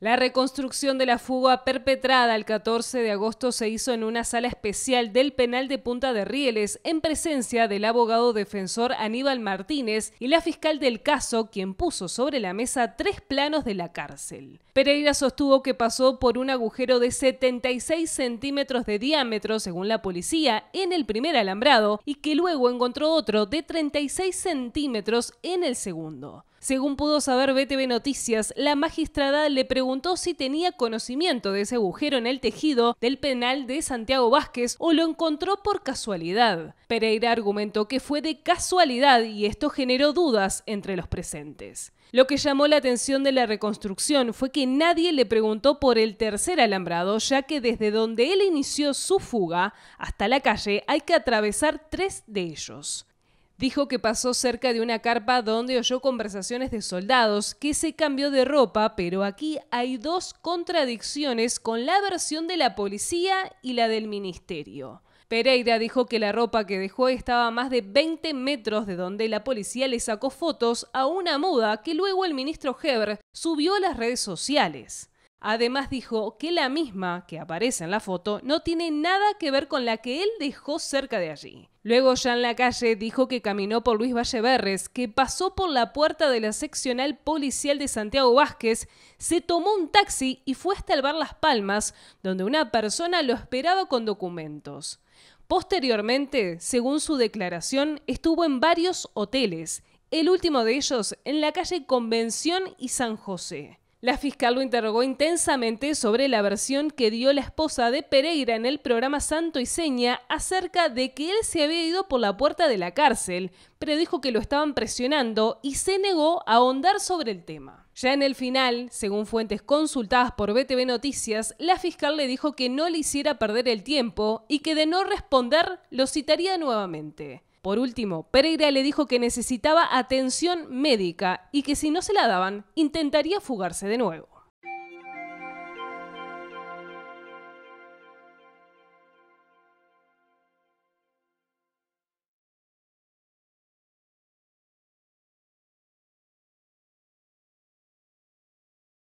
La reconstrucción de la fuga perpetrada el 14 de agosto se hizo en una sala especial del penal de Punta de Rieles en presencia del abogado defensor Aníbal Martínez y la fiscal del caso, quien puso sobre la mesa tres planos de la cárcel. Pereira sostuvo que pasó por un agujero de 76 centímetros de diámetro, según la policía, en el primer alambrado y que luego encontró otro de 36 centímetros en el segundo. Según pudo saber BTV Noticias, la magistrada le preguntó si tenía conocimiento de ese agujero en el tejido del penal de Santiago Vázquez o lo encontró por casualidad. Pereira argumentó que fue de casualidad y esto generó dudas entre los presentes. Lo que llamó la atención de la reconstrucción fue que nadie le preguntó por el tercer alambrado, ya que desde donde él inició su fuga hasta la calle hay que atravesar tres de ellos. Dijo que pasó cerca de una carpa donde oyó conversaciones de soldados, que se cambió de ropa, pero aquí hay dos contradicciones con la versión de la policía y la del ministerio. Pereira dijo que la ropa que dejó estaba a más de 20 metros de donde la policía le sacó fotos a una muda que luego el ministro Heber subió a las redes sociales. Además dijo que la misma que aparece en la foto no tiene nada que ver con la que él dejó cerca de allí. Luego ya en la calle dijo que caminó por Luis Valleverres, que pasó por la puerta de la seccional policial de Santiago Vázquez, se tomó un taxi y fue hasta el bar Las Palmas, donde una persona lo esperaba con documentos. Posteriormente, según su declaración, estuvo en varios hoteles, el último de ellos en la calle Convención y San José. La fiscal lo interrogó intensamente sobre la versión que dio la esposa de Pereira en el programa Santo y Seña acerca de que él se había ido por la puerta de la cárcel, pero dijo que lo estaban presionando y se negó a ahondar sobre el tema. Ya en el final, según fuentes consultadas por BTV Noticias, la fiscal le dijo que no le hiciera perder el tiempo y que de no responder lo citaría nuevamente. Por último, Pereira le dijo que necesitaba atención médica y que si no se la daban, intentaría fugarse de nuevo.